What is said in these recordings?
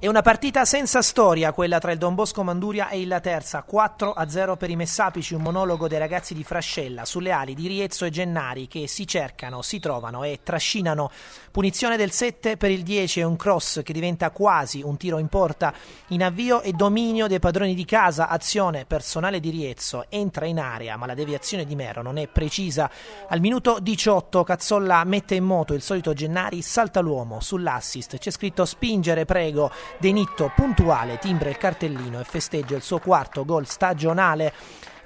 È una partita senza storia quella tra il Don Bosco Manduria e il La Terza, 4-0 per i Messapici, un monologo dei ragazzi di Frascella sulle ali di Riezzo e Gennari che si cercano, si trovano e trascinano. Punizione del 7 per il 10 e un cross che diventa quasi un tiro in porta. In avvio e dominio dei padroni di casa, azione personale di Riezzo, entra in area ma la deviazione di Mero non è precisa. Al minuto 18 Cazzolla mette in moto il solito Gennari, salta l'uomo, sull'assist c'è scritto spingere prego. De Nitto puntuale, timbra il cartellino e festeggia il suo quarto gol stagionale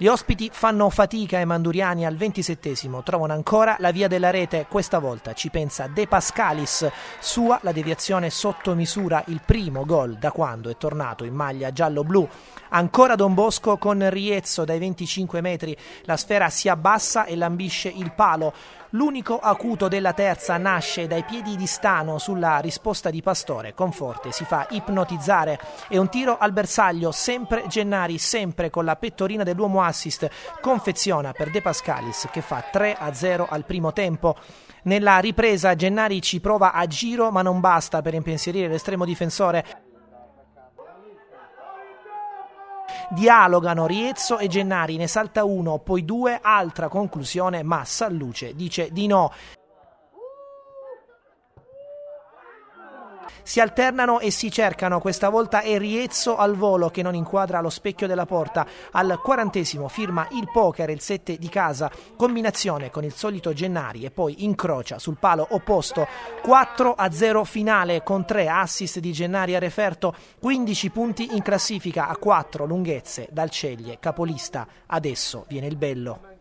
gli ospiti fanno fatica ai Manduriani al 27 trovano ancora la via della rete, questa volta ci pensa De Pascalis, sua la deviazione sotto misura, il primo gol da quando è tornato in maglia giallo-blu. Ancora Don Bosco con Riezzo dai 25 metri, la sfera si abbassa e lambisce il palo. L'unico acuto della terza nasce dai piedi di Stano sulla risposta di Pastore. Conforte si fa ipnotizzare e un tiro al bersaglio, sempre Gennari, sempre con la pettorina dell'uomo assist, confeziona per De Pascalis che fa 3-0 al primo tempo. Nella ripresa Gennari ci prova a giro ma non basta per impensierire l'estremo difensore. Dialogano Riezzo e Gennari, ne salta uno, poi due, altra conclusione ma Salluce dice di no. Si alternano e si cercano, questa volta è Riezzo al volo che non inquadra lo specchio della porta. Al quarantesimo firma il poker, il 7 di casa, combinazione con il solito Gennari e poi incrocia sul palo opposto. 4 a 0 finale con 3 assist di Gennari a referto, 15 punti in classifica a 4 lunghezze dal Ceglie, capolista. Adesso viene il bello.